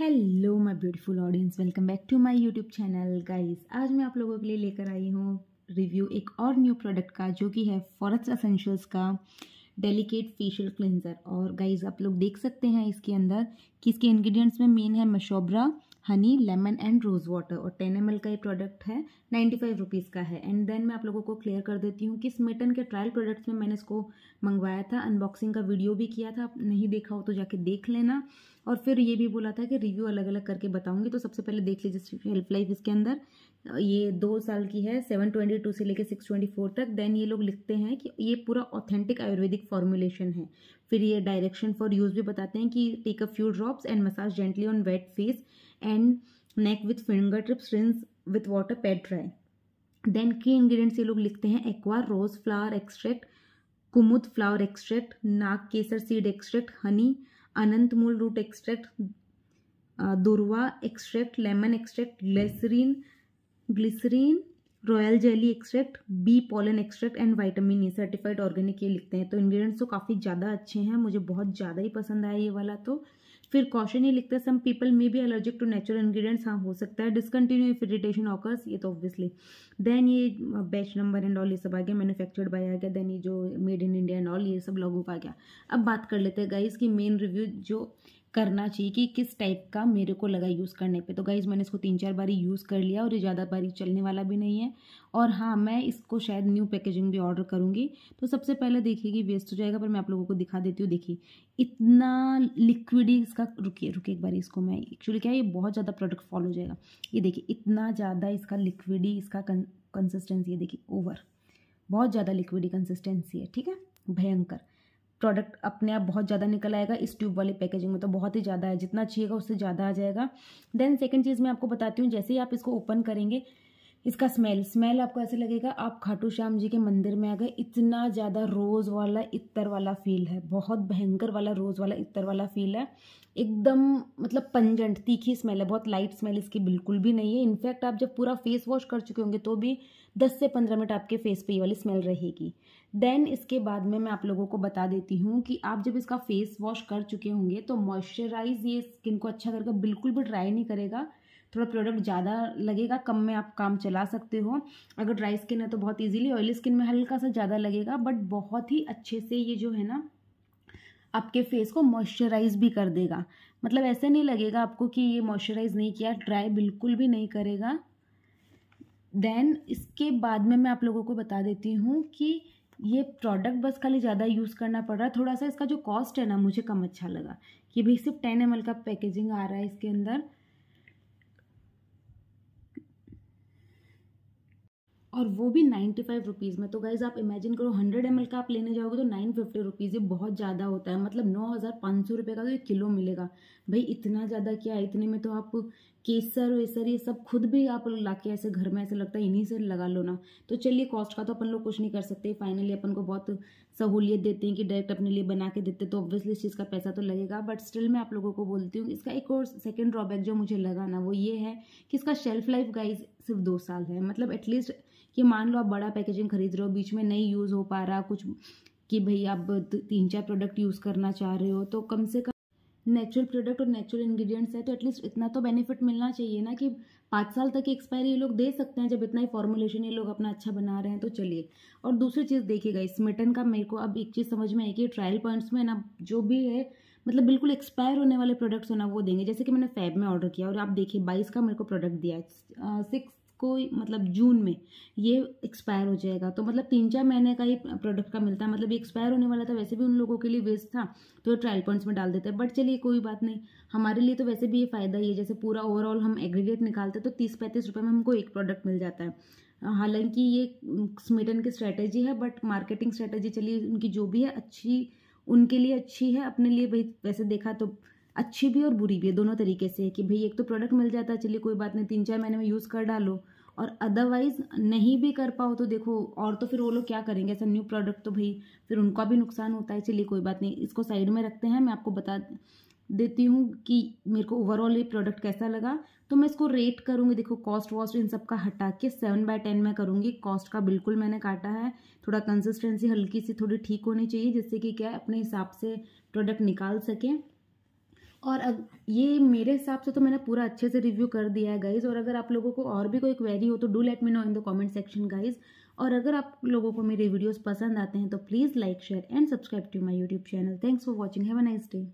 hello my beautiful audience welcome back to my YouTube channel guys आज मैं आप लोगों के लिए लेकर आई हूँ रिव्यू एक और न्यू प्रोडक्ट का जो कि है फॉरेस्ट असेंशियल्स का डेलिकेट फेशियल क्लिनजर और गाइस आप लोग देख सकते हैं इसके अंदर कि इसके इंग्रेडिएंट्स में मेन है Mashobra honey lemon and rose water और टेन एम का ये प्रोडक्ट है नाइन्टी फाइव रुपीज़ का है एंड देन मैं आप लोगों को क्लियर कर देती हूँ कि स्मिटन के ट्रायल प्रोडक्ट्स में मैंने इसको मंगवाया था अनबॉक्सिंग का वीडियो भी किया था आप नहीं देखा हो तो जाके देख लेना और फिर ये भी बोला था कि रिव्यू अलग अलग करके बताऊँगी तो सबसे पहले देख लीजिए हेल्प लाइफ इसके अंदर ये दो साल की है सेवन ट्वेंटी टू से लेकर सिक्स ट्वेंटी फोर तक देन ये लोग लिखते हैं कि ये पूरा ऑथेंटिक आयुर्वेदिक फॉर्मुलेशन है फिर ये डायरेक्शन फॉर यूज़ भी बताते हैं कि take a few drops and massage gently on wet face and neck with finger trips rinse with water pat dry then की इन्ग्रीडियंट्स ये लोग लिखते हैं aqua rose flower extract kumud flower extract nag kesar seed extract honey anant mool root extract durva extract lemon extract glycerine glycerin royal jelly extract bee pollen extract and vitamin E certified organic ये लिखते हैं तो ingredients तो काफ़ी ज़्यादा अच्छे हैं मुझे बहुत ज़्यादा ही पसंद आया ये वाला तो फिर कॉशन ये लिखते हैं some people may be allergic to natural ingredients हाँ हो सकता है डिसकंटिन्यू इफ इरिटेशन ऑकर्स ये तो ऑब्वियसली देन ये बैच नंबर एंड ऑल ये सब आ गया मैन्युफैक्चर्ड बाय आ गया देन ये जो made in India and all ये सब लोगों का आ गया अब बात कर लेते हैं गाइज की मेन रिव्यू जो करना चाहिए कि किस टाइप का मेरे को लगा यूज़ करने पे तो गाइज़ मैंने इसको तीन चार बारी यूज़ कर लिया और ये ज़्यादा बारी चलने वाला भी नहीं है और हाँ मैं इसको शायद न्यू पैकेजिंग भी ऑर्डर करूँगी तो सबसे पहले देखिए कि वेस्ट हो जाएगा पर मैं आप लोगों को दिखा देती हूँ देखिए इतना लिक्विड ही इसका रुकी रुकी एक बार इसको मैं एक्चुअली क्या है ये बहुत ज़्यादा प्रोडक्ट फॉल हो जाएगा ये देखिए इतना ज़्यादा इसका लिक्विड ही इसका कंसिस्टेंसी है देखिए ओवर बहुत ज़्यादा लिक्विडी कंसिस्टेंसी है ठीक है भयंकर प्रोडक्ट अपने आप बहुत ज़्यादा निकल आएगा इस ट्यूब वाली पैकेजिंग में तो बहुत ही ज़्यादा है जितना चाहिएगा उससे ज़्यादा आ जाएगा देन सेकेंड चीज़ मैं आपको बताती हूँ जैसे ही आप इसको ओपन करेंगे इसका स्मेल स्मेल आपको ऐसे लगेगा आप खाटू श्याम जी के मंदिर में आ गए इतना ज़्यादा रोज़ वाला इतर वाला फील है बहुत भयंकर वाला रोज़ वाला इत्र वाला फील है एकदम मतलब पंजेंट तीखी स्मेल है बहुत लाइट स्मेल इसकी बिल्कुल भी नहीं है इनफैक्ट आप जब पूरा फेस वॉश कर चुके होंगे तो भी 10 से 15 मिनट आपके फेस पे ये वाली स्मेल रहेगी देन इसके बाद में मैं आप लोगों को बता देती हूँ कि आप जब इसका फेस वॉश कर चुके होंगे तो मॉइस्चराइज ये स्किन को अच्छा करके बिल्कुल भी ड्राई नहीं करेगा थोड़ा प्रोडक्ट ज़्यादा लगेगा कम में आप काम चला सकते हो अगर ड्राई स्किन है तो बहुत ईजिली ऑयली स्किन में हल्का सा ज़्यादा लगेगा बट बहुत ही अच्छे से ये जो है ना आपके फेस को मॉइस्चराइज भी कर देगा मतलब ऐसे नहीं लगेगा आपको कि ये मॉइस्चराइज नहीं किया ड्राई बिल्कुल भी नहीं करेगा देन इसके बाद में मैं आप लोगों को बता देती हूँ कि ये प्रोडक्ट बस खाली ज़्यादा यूज़ करना पड़ रहा है थोड़ा सा इसका जो कॉस्ट है ना मुझे कम अच्छा लगा कि भाई सिर्फ टेन एम का पैकेजिंग आ रहा है इसके अंदर और वो भी नाइन्टी फाइव रुपीज़ में तो गाइज़ आप इमेजिन करो हंड्रेड एम का आप लेने जाओगे तो नाइन फिफ्टी रुपीज़ ये बहुत ज़्यादा होता है मतलब नौ हज़ार पाँच सौ रुपये का तो ये किलो मिलेगा भाई इतना ज़्यादा क्या है इतने में तो आप केसर वेसर ये सब खुद भी आप ला के ऐसे घर में ऐसे लगता है इन्हीं से लगा लो ना तो चलिए कॉस्ट का तो अपन लोग कुछ नहीं कर सकते फाइनली अपन को बहुत सहूलियत देते हैं कि डायरेक्ट अपने लिए बना के देते तो ऑब्वियसली इस चीज़ का पैसा तो लगेगा बट स्टिल मैं आप लोगों को बोलती हूँ इसका एक और सेकेंड ड्रॉबैक जो मुझे लगा ना वो ये है कि इसका शेल्फ लाइफ गाइज सिर्फ दो साल है मतलब एटलीस्ट कि मान लो आप बड़ा पैकेजिंग खरीद रहे हो बीच में नहीं यूज़ हो पा रहा कुछ कि भाई आप तीन चार प्रोडक्ट यूज़ करना चाह रहे हो तो कम से कम नेचुरल प्रोडक्ट और नेचुरल इंग्रेडिएंट्स है तो एटलीस्ट इतना तो बेनिफिट मिलना चाहिए ना कि पाँच साल तक की एक्सपायरी ये लोग दे सकते हैं जब इतना ही फॉर्मुलेशन ये लोग अपना अच्छा बना रहे हैं तो चलिए और दूसरी चीज़ देखिएगा इस मिटन का मेरे को अब एक चीज़ समझ में आई कि ट्रायल पॉइंट्स में ना जो भी है मतलब बिल्कुल एक्सपायर होने वाले प्रोडक्ट्स होना वो देंगे जैसे कि मैंने फैब में ऑर्डर किया और आप देखिए बाईस का मेरे को प्रोडक्ट दिया सिक्स को मतलब जून में ये एक्सपायर हो जाएगा तो मतलब तीन चार महीने का ही प्रोडक्ट का मिलता है मतलब ये एक्सपायर होने वाला था वैसे भी उन लोगों के लिए वेस्ट था तो ट्रायल पॉइंट्स में डाल देते हैं बट चलिए कोई बात नहीं हमारे लिए तो वैसे भी ये फ़ायदा ही है जैसे पूरा ओवरऑल हम एग्रीगेट निकालते हैं तो तीस पैंतीस रुपये में हमको एक प्रोडक्ट मिल जाता है हालांकि ये स्मिटन की स्ट्रैटेजी है बट मार्केटिंग स्ट्रैटेजी चलिए उनकी जो भी है अच्छी उनके लिए अच्छी है अपने लिए भाई वैसे देखा तो अच्छी भी और बुरी भी है दोनों तरीके से है कि भाई एक तो प्रोडक्ट मिल जाता है चलिए कोई बात नहीं तीन चार महीने में यूज़ कर डालो और अदरवाइज नहीं भी कर पाओ तो देखो और तो फिर वो लोग क्या करेंगे ऐसा न्यू प्रोडक्ट तो भाई फिर उनका भी नुकसान होता है चलिए कोई बात नहीं इसको साइड में रखते हैं मैं आपको बता देती हूँ कि मेरे को ओवरऑल ये प्रोडक्ट कैसा लगा तो मैं इसको रेट करूँगी देखो कॉस्ट वॉस्ट इन सब का हटा के सेवन बाय टेन में करूँगी कॉस्ट का बिल्कुल मैंने काटा है थोड़ा कंसिस्टेंसी हल्की सी थोड़ी ठीक होनी चाहिए जिससे कि क्या अपने हिसाब से प्रोडक्ट निकाल सकें और अग ये मेरे हिसाब से तो मैंने पूरा अच्छे से रिव्यू कर दिया है गाइज़ और अगर आप लोगों को और भी कोई क्वेरी हो तो do let me know in the comment section guys और अगर आप लोगों को मेरे वीडियोस पसंद आते हैं तो please like share and subscribe to my YouTube channel thanks for watching have a nice day